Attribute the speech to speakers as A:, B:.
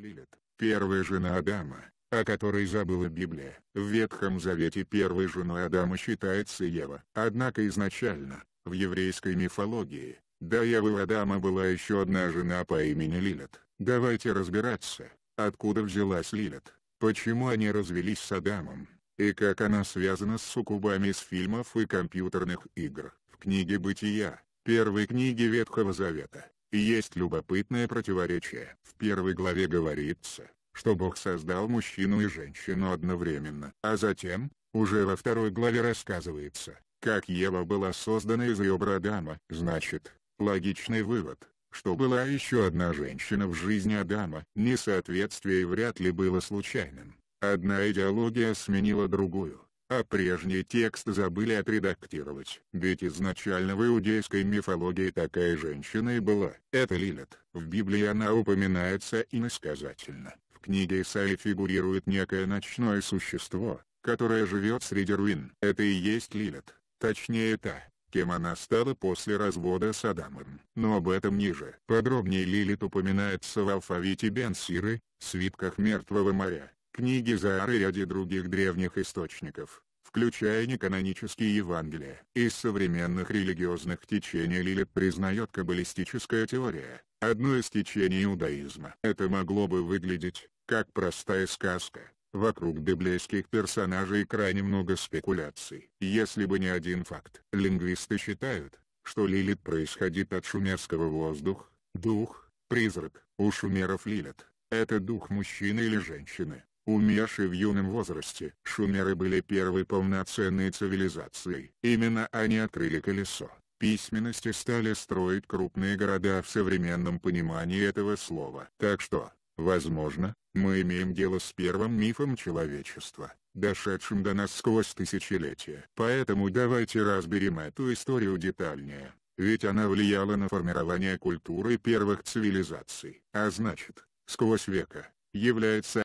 A: Лилит, первая жена Адама, о которой забыла Библия. В Ветхом Завете первой женой Адама считается Ева. Однако изначально, в еврейской мифологии, до Евы Адама была еще одна жена по имени Лилит. Давайте разбираться, откуда взялась Лилит, почему они развелись с Адамом, и как она связана с суккубами из фильмов и компьютерных игр. В книге «Бытия», первой книге Ветхого Завета, есть любопытное противоречие. В первой главе говорится, что Бог создал мужчину и женщину одновременно. А затем, уже во второй главе рассказывается, как Ева была создана из ребра Адама. Значит, логичный вывод, что была еще одна женщина в жизни Адама. Несоответствие вряд ли было случайным. Одна идеология сменила другую а прежний текст забыли отредактировать. Ведь изначально в иудейской мифологии такая женщина и была. Это Лилит. В Библии она упоминается иносказательно. В книге Исаи фигурирует некое ночное существо, которое живет среди руин. Это и есть Лилит. Точнее та, кем она стала после развода с Адамом. Но об этом ниже. Подробнее Лилит упоминается в алфавите Бенсиры, свитках Мертвого моря, книге Заары и ряде других древних источников включая неканонические Евангелия. Из современных религиозных течений Лилит признает каббалистическая теория, одно из течений иудаизма. Это могло бы выглядеть, как простая сказка. Вокруг библейских персонажей крайне много спекуляций. Если бы не один факт. Лингвисты считают, что Лилит происходит от шумерского воздух, дух, призрак. У шумеров Лилит — это дух мужчины или женщины. Умершие в юном возрасте, шумеры были первой полноценной цивилизацией. Именно они открыли колесо письменности стали строить крупные города в современном понимании этого слова. Так что, возможно, мы имеем дело с первым мифом человечества, дошедшим до нас сквозь тысячелетия. Поэтому давайте разберем эту историю детальнее, ведь она влияла на формирование культуры первых цивилизаций. А значит, сквозь века, является